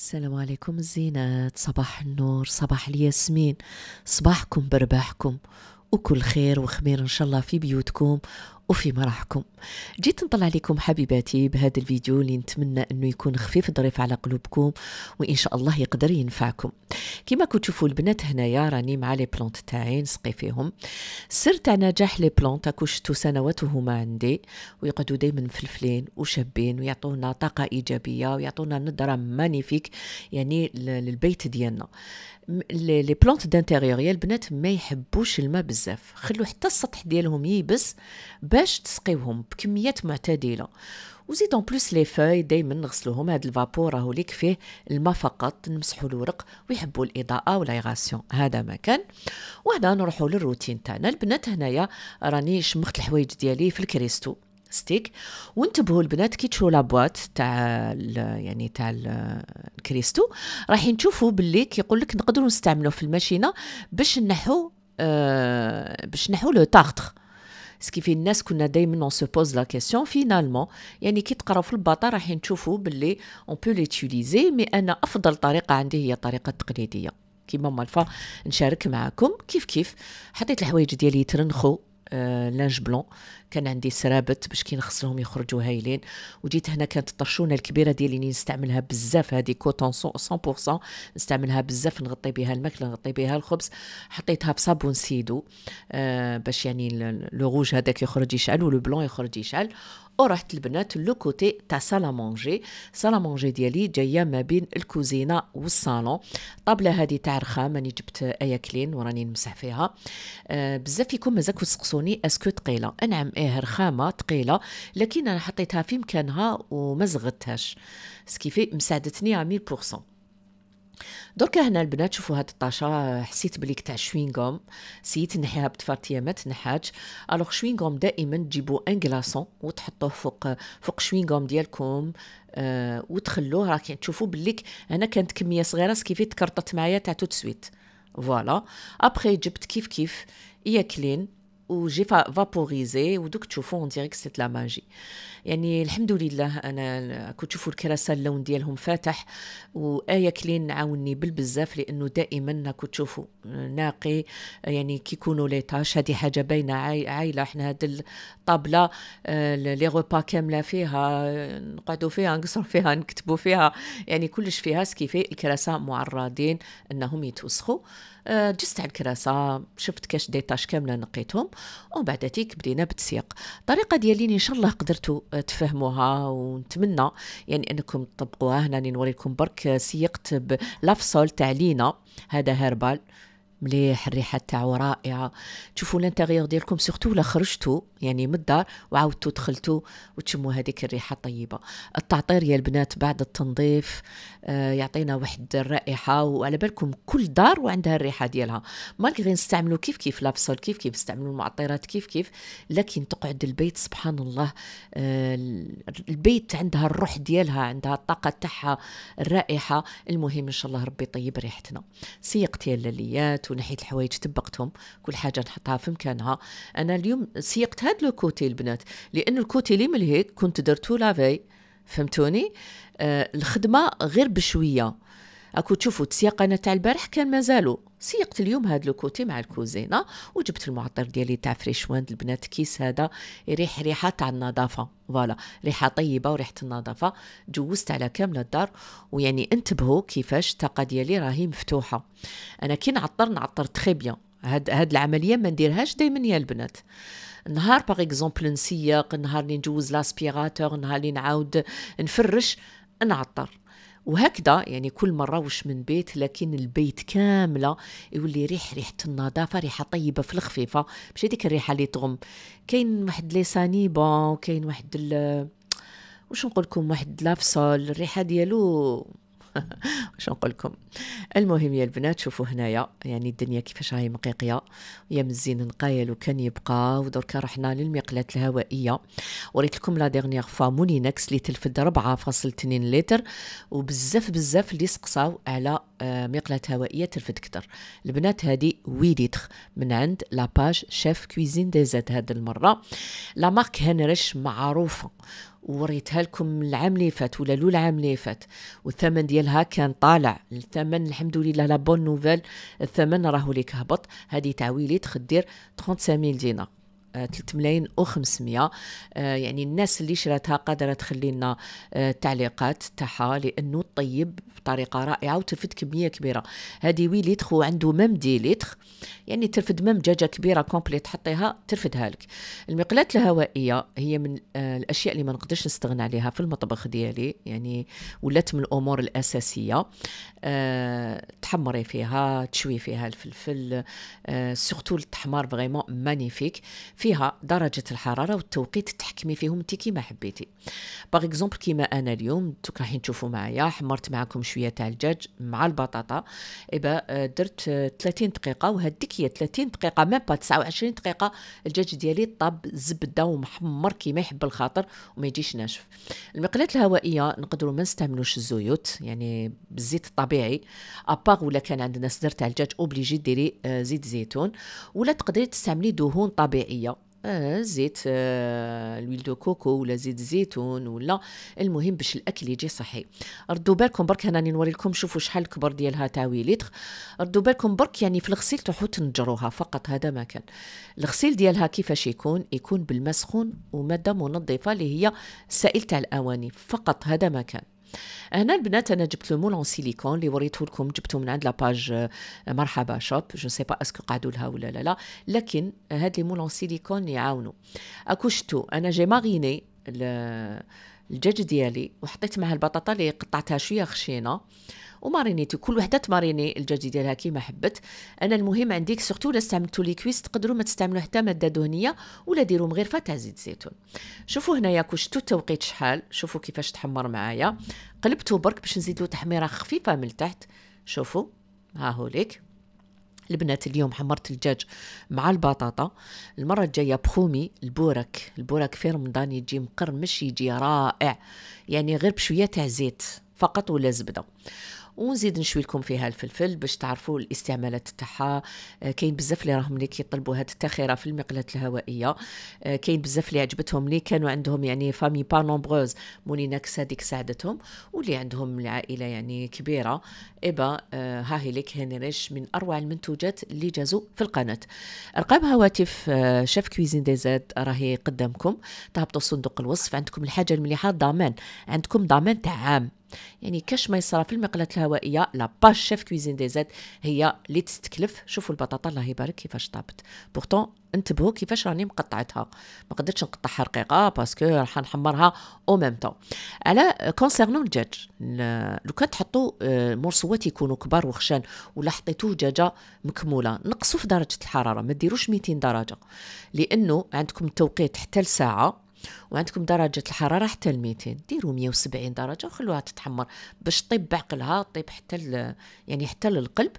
السلام عليكم الزينات صباح النور صباح الياسمين صباحكم برباحكم وكل خير وخمير إن شاء الله في بيوتكم وفي مراحكم جيت نطلع لكم حبيباتي بهذا الفيديو اللي نتمنى انه يكون خفيف ظريف على قلوبكم وان شاء الله يقدر ينفعكم كما كنت تشوفوا البنات هنايا راني مع لي بلونت تاعي نسقي فيهم السر تاع نجاح لي بلونت شتو سنوات وهما عندي ويقعدوا دائما فلفلين وشابين ويعطونا طاقه ايجابيه ويعطونا نظره مانيفيك يعني للبيت ديالنا لي بلونت دانتيريور يا البنات ما يحبوش الماء بزاف خلو حتى السطح ديالهم يبس باش تسقيوهم بكميات معتدله وزيد اون بلوس لي فاي دائما نغسلوهم هاد الفابور راهو ليك فيه الماء فقط نمسحوا الورق ويحبوا الاضاءه ولايغاسيون هذا ما كان وهنا نروحوا للروتين تاعنا البنات هنايا راني شمخت الحوايج ديالي في الكريستو ستيك وانتبهوا البنات كي تشوفوا لابوات تاع يعني تاع الكريستو راح تشوفوا باللي كيقول لك نقدروا نستعملوه في الماشينه باش نحو آه باش نحو لو تارتر في الناس كنا دائما اون بوز لا كيسيون فينالمون يعني كي تقراو في الباطا راح نشوفوا باللي اون بو ليتيليزي مي انا افضل طريقه عندي هي الطريقه التقليديه كيما مالفا نشارك معاكم كيف كيف حطيت الحوايج ديالي ترنخو آه لانج بلون كان عندي سرابت باش كي نغسلهم يخرجوا هايلين وجيت هنا كانت الطرشونه الكبيره ديالي اللي نستعملها بزاف هذه كوتون 100% نستعملها بزاف نغطي بها الماكله نغطي بها الخبز حطيتها بصابون سيدو آه باش يعني لو روج هذاك يخرج يشعل ولو بلون يخرج يشعل ورحت البنات لو كوتي تاع سالا مونجي سالا مونجي ديالي جايه ما بين الكوزينه والصالون طابله هذه تاع رخام راني جبت اياكلين وراني نمسح فيها آه بزاف فيكم مازال كتسقسوني اسكو ثقيله نعم ايه رخامه ثقيله لكن انا حطيتها في مكانها وما زغتهاش سكيفي مساعدتني 100% دركا هنا البنات شوفوا هاد الطاشة حسيت بلي تاع شوينغوم سيت نحيها بتفارتيه ما تنحاتش الوغ شوينغوم دائما تجيبوا ان غلاصون وتحطوه فوق فوق شوينغوم ديالكم آه وتخلوه راك تشوفوا بليك هنا كانت كميه صغيره سكيفي تكرطت معايا تاع توت سويت فوالا ابخي جبت كيف كيف ياكلين وجي فابوريزي دوك اون ديريكت سيت لا ماجي يعني الحمد لله انا كنت تشوفو الكراسه اللون ديالهم فاتح وايا كلين عاوني بالبزاف لانه دائما كنت تشوفو ناقي يعني كيكونوا لي طاش هذه حاجه باينه عايله احنا هاد الطابله لي غوبا كامله فيها نقعدو فيها نقصر فيها نكتبو فيها يعني كلش فيها سكيفي الكراسه معرضين انهم يتوسخوا جست على الكراسه شفت كاش ديتاش كامله نقيتهم ومن بعد تيك بدينا بالتسيق الطريقه ديالي ان شاء الله قدرتوا آه، تفهموها ونتمنى يعني انكم تطبقوها هنا نوريكم برك سيقت بلافسول تاع لينا هذا هربال مليح الريحه تاعو رائعه تشوفوا لانتيغيور ديالكم سورتو ولا خرجتوا يعني من الدار وعاودتوا دخلتوا وتشموا هذيك الريحه الطيبه التعطير يا البنات بعد التنظيف آه، يعطينا واحد الرائحه وعلى بالكم كل دار وعندها الريحه ديالها مالغي نستعملوا كيف كيف لابسول كيف كيف نستعملوا المعطرات كيف كيف لكن تقعد البيت سبحان الله آه، البيت عندها الروح ديالها عندها الطاقه تاعها الرائحه المهم ان شاء الله ربي يطيب ريحتنا سيقتي اللاليات طبقت ونحيت الحوايج طبقتهم كل حاجه نحطها في مكانها انا اليوم سيقت هاد لو كوتي البنات لان الكوتي اللي ملهيت كنت درتو لافي فهمتوني آه الخدمه غير بشويه اكو تشوفوا السياقه تاع البارح كان مازالو سيقت اليوم هاد لوكوتي مع الكوزينه وجبت المعطر ديالي تاع فريشواند البنات كيس هذا يريح ريحه تاع النظافه فوالا ريحه طيبه وريحه النظافه جوزت على كامل الدار ويعني انتبهوا كيفاش الطاقه ديالي راهي مفتوحه انا كي نعطر نعطر تري بيان هاد هاد العمليه ما نديرهاش دائما يا البنات نهار باغ اكزومبل نسيق نهار اللي نجوز لاسبيراتور نهار اللي نعاود نفرش نعطر وهكذا يعني كل مرة وش من بيت لكن البيت كاملة يولي ريح ريحة النظافة ريحة طيبة في الخفيفة مش هذيك الريحة اللي تغم كاين واحد لي سانيبا وكاين واحد ال... وش نقول لكم واحد لافصول الريحة ديالو واش نقول لكم المهم يا البنات شوفوا هنايا يعني الدنيا كيفاش راهي مقيقيه يا مزين نقايل وكان يبقى ودركا رحنا للمقلاة الهوائيه وريت لكم لا ديرنيير فوا مونينكس اللي تلفد 4.2 لتر وبزاف بزاف اللي سقساو على آه، مقلاة هوائيه تلفد كتر البنات هادي وي ليتر من عند لاباج شيف كويزين دي زاد هاد المره لا مارك هنرش معروفه ووريتها لكم العام اللي فات ولا لول العام اللي فات والثمن ديالها كان طالع الثمن الحمد لله لا بون نوفيل الثمن راهو ليك هبط هذه تعويلي تخدير 35000 دينار 3 آه، ملايين و500 آه، يعني الناس اللي شراتها قادره تخلي لنا التعليقات آه، تاعها لانه طيب بطريقه رائعه وترفد كميه كبيره هذه وي ليتر وعنده ميم دي ليتر يعني ترفد ميم دجاجه كبيره كومبلي تحطيها ترفدها لك المقلاة الهوائيه هي من الاشياء اللي ما نقدرش نستغنى عليها في المطبخ ديالي يعني ولات من الامور الاساسيه أه تحمري فيها تشوي فيها الفلفل أه سورتو التحمار فريمون مانيفيك فيها درجه الحراره والتوقيت تحكمي فيهم انت كيما حبيتي باغ اكزومبل كيما انا اليوم دوك رايحين تشوفوا معايا حمرت معكم شويه تاع الدجاج مع البطاطا ايبا آه، درت 30 دقيقه وهذيك هي 30 دقيقه ميم با 29 دقيقه الدجاج ديالي طاب زبده ومحمر كيما يحب الخاطر وما يجيش ناشف المقلاة الهوائيه نقدروا ما نستعملوش الزيوت يعني بالزيت الطبيعي اباغ ولا كان عندنا صدر تاع الدجاج اوبليجي ديري آه، زيت زيتون ولا تقدري تستعملي دهون طبيعيه آه زيت آه الويل دو كوكو ولا زيت الزيتون ولا المهم باش الاكل يجي صحي ردوا بالكم برك انا راني لكم شوفوا شحال الكبر ديالها تاع لتر ردوا بالكم برك يعني في الغسيل تحو تنجروها فقط هذا ما كان الغسيل ديالها كيفاش يكون يكون بالماء سخون وماده منظفه اللي هي السائل تاع الاواني فقط هذا ما كان هنا البنات انا جبت لو مول اون سيليكون اللي وريته لكم جبته من عند لاباج آه، مرحبا شوب جو سي با اسكو قعدوا لها ولا لا لا لكن هاد لي مول اون سيليكون يعاونوا اكو شتو انا جي ماغيني الدجاج ديالي وحطيت معاه البطاطا اللي قطعتها شويه خشينه ومارينيتي كل وحده تماريني الجاجي ديالها كيما حبت انا المهم عندك سورتو الا استعملتو لي كويس تقدروا ما تستعملوا حتى ماده دهنيه ولا ديروا غير تاع زيت زيتون شوفوا هنايا كشتو التوقيت شحال شوفوا كيفاش تحمر معايا قلبته برك باش نزيد له تحميره خفيفه من التحت شوفوا ها هو ليك البنات اليوم حمرت الدجاج مع البطاطا المره الجايه بخومي البورك البورك في رمضان يجي مقرمش يجي رائع يعني غير بشويه تاع زيت فقط ولا زبده ونزيد نشوي لكم فيها الفلفل باش تعرفوا الاستعمالات تاعها آه، كاين بزاف اللي راهم اللي كيطلبوا هاد التخيره في المقلاه الهوائيه آه، كاين بزاف اللي عجبتهم اللي كانوا عندهم يعني فامي با نومبروز موليناكس هذيك ساعدتهم واللي عندهم العائله يعني كبيره ايبا آه، هاهي لك هنريش من اروع المنتوجات اللي جازوا في القناه ارقام هواتف شيف كويزين دي زاد راهي قدامكم تهبطوا صندوق الوصف عندكم الحاجه المليحه ضمان عندكم ضمان تاع عام يعني كاش ما يصرى في المقلاة الهوائية لا باش شيف كويزين دي زيت هي اللي تستكلف شوفوا البطاطا الله يبارك كيفاش طابت بورتون انتبهوا كيفاش راني مقطعتها ما قدرتش نقطعها رقيقه باسكو راح نحمرها او ميم طون على كونسيرنون الدجاج لو كان تحطوا آه، مرصوات يكونوا كبار وخشان ولا حطيتوه دجاجه مكموله نقصوا في درجه الحراره ما ديروش 200 درجه لانه عندكم التوقيت حتى لساعه وعندكم درجة الحرارة حتى 200 ديروا 170 درجة وخلوها تتحمر باش طيب بعقلها طيب حتى يعني حتى للقلب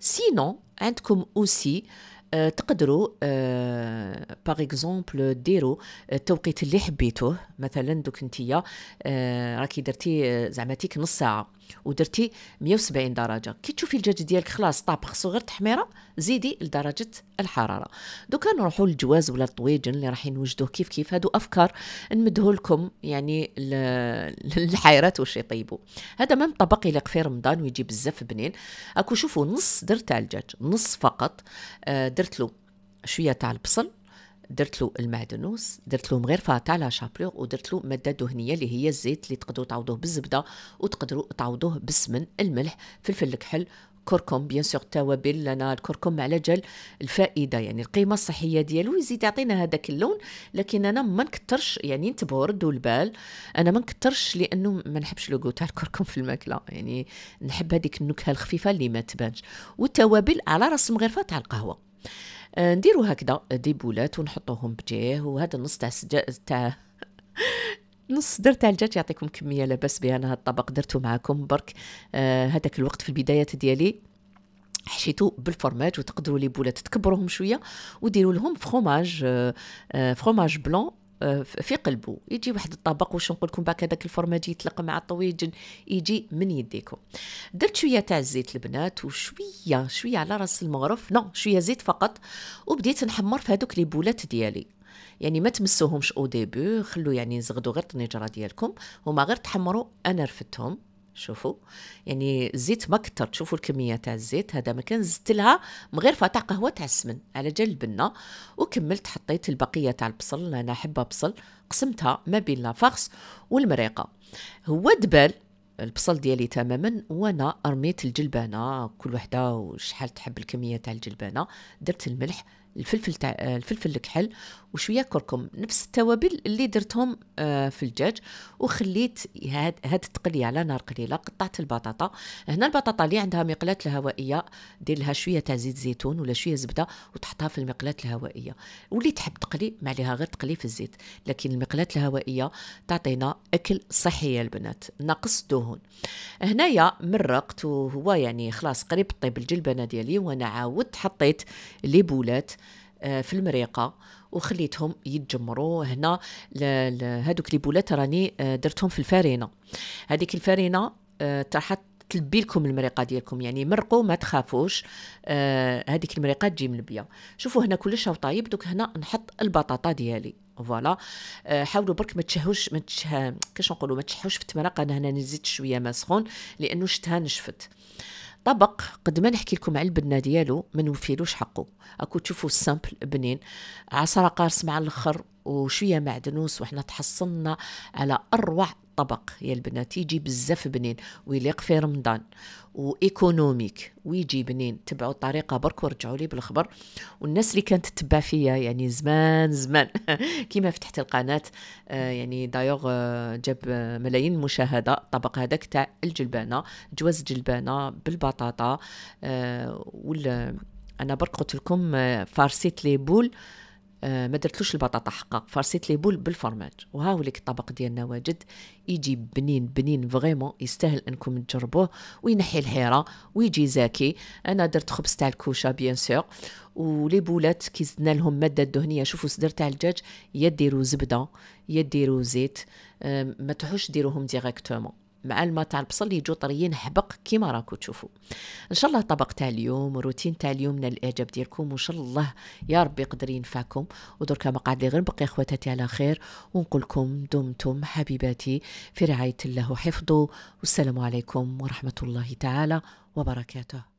سينو عندكم اوسي أه تقدروا أه باغ اكزومبل ديروا آه، التوقيت اللي حبيتوه مثلا دوك انتيا أه راكي درتي آه، زعما تيك نص ساعه ودرتي 170 درجه كي تشوفي الدجاج ديالك خلاص طاب خصو غير تحميره زيدي لدرجه الحراره دوكا نروحوا للجواز ولا الطويجن اللي راح نوجدوه كيف كيف هادو افكار نمدهو لكم يعني للحيرات واش يطيبوا هذا مام طبق الى في رمضان ويجي بزاف بنين اكو شوفوا نص درت على الدجاج نص فقط آه، درت له شويه تاع البصل درت له المعدنوس درت له غير فاتع لا شابلور ودرت له ماده دهنيه اللي هي الزيت اللي تقدروا تعوضوه بالزبده وتقدروا تعوضوه بالسمن الملح فلفل الكحل كركم بيان سور توابل لنا الكركم على جال الفائده يعني القيمه الصحيه ديالو يزيد يعطينا هذاك اللون لكن انا ما نكثرش يعني انتبهوا ردوا البال انا ما نكثرش لانه ما نحبش لوكو تاع الكركم في الماكله يعني نحب هذيك النكهه الخفيفه اللي ما تبانش والتوابل على راس مغرفه تاع القهوه آه، نديرو هكذا دي بولات ونحطوهم بجاه وهذا النص تاع تاع نص درت تاع الدجاج يعطيكم كميه لاباس بها انا هذا الطبق درته معاكم برك آه، هذاك الوقت في البدايات ديالي حشيتو بالفرماج وتقدروا لي بولات تكبروهم شويه وديروا لهم فروماج فرماج فروماج بلون آه، في قلبه يجي واحد الطبق واش نقول لكم باك هذاك الفرماج يتلق مع الطويجن يجي من يديكم درت شويه تاع الزيت البنات وشويه شويه على راس المغرف نو شويه زيت فقط وبديت نحمر في هذوك لي بولات ديالي يعني ما تمسوهمش او ديبو خلو يعني نزغدو غير الطنجره ديالكم هما غير تحمروا انا رفدتهم شوفوا يعني الزيت ما كتر شوفوا الكميه تاع الزيت هذا ما كان زدت لها من غير فطع قهوه تاع السمن على جال البنه وكملت حطيت البقيه تاع البصل انا حبه بصل قسمتها ما بين لافارس والمريقه هو دبال البصل ديالي تماما وانا رميت الجلبانه كل وحده وشحال تحب الكميه تاع الجلبانه درت الملح الفلفل تاع آه، الفلفل الكحل وشويه كركم نفس التوابل اللي درتهم آه، في الدجاج وخليت هاد هاد التقليه على نار قليله قطعت البطاطا هنا البطاطا اللي عندها مقلاه الهوائيه دير لها شويه تاع زيت زيتون ولا شويه زبده وتحطها في المقلاه الهوائيه واللي تحب تقلي ما عليها غير تقلي في الزيت لكن المقلاه الهوائيه تعطينا اكل صحي يا البنات ناقص دهون هنايا مرقت وهو يعني خلاص قريب طيب الجلبانه ديالي وانا عاودت حطيت لي بولات آه، في المريقه وخليتهم يتجمروا هنا هذوك لي بولات راني آه، درتهم في الفرينه هذيك الفرينه آه، تحت تلبي لكم المريقه ديالكم يعني مرقوا ما تخافوش آه هذيك المريقه تجي ملبيه شوفوا هنا كلش راه طايب دوك هنا نحط البطاطا ديالي فوالا آه حاولوا برك ما تشهوش ما تشه كاش نقولوا ما تشحوش في التمرقه انا هنا نزيد شويه ما سخون لانه شتها نشفت آه طبق قد ما نحكي لكم على البنه ديالو ما نوفيلوش حقه اكو تشوفوا السامبل بنين عصره قارص مع الاخر وشويه معدنوس وحنا تحصلنا على اروع الطبق يا البنات يجي بزاف بنين ويليق في رمضان وايكونوميك ويجي بنين تبعوا الطريقه برك ورجعوا لي بالخبر والناس اللي كانت تتبع فيا يعني زمان زمان كيما فتحت القناه آه يعني دايوغ آه جاب آه ملايين المشاهده الطبق هذاك تاع الجلبانه جواز جلبانه بالبطاطا آه، وال انا برك قلت لكم آه، فارسيت لي بول آه آه، ما درتلوش البطاطا حقها فرسيت لي بول بالفرماج وهاو ليك الطبق ديالنا واجد يجي بنين بنين فريمون يستاهل انكم تجربوه وينحي الحيره ويجي زاكي انا درت خبز تاع الكوشه بيان سور ولي بولات كي زدنا لهم ماده دهنيه شوفوا صدر تاع الدجاج يا ديروا زبده يا ديروا زيت آه، ما تحوش ديروهم ديريكتومون مع الماء تاع البصل يجوا طريين حبق كيما راكو تشوفوا ان شاء الله طبق تاع اليوم وروتين تاع اليوم نال الاعجاب ديالكم وان شاء الله يا ربي يقدر ينفعكم ودركا ما قاعد لي غير نبقي خواتاتي على خير ونقول لكم دمتم حبيباتي في رعايه الله وحفظه والسلام عليكم ورحمه الله تعالى وبركاته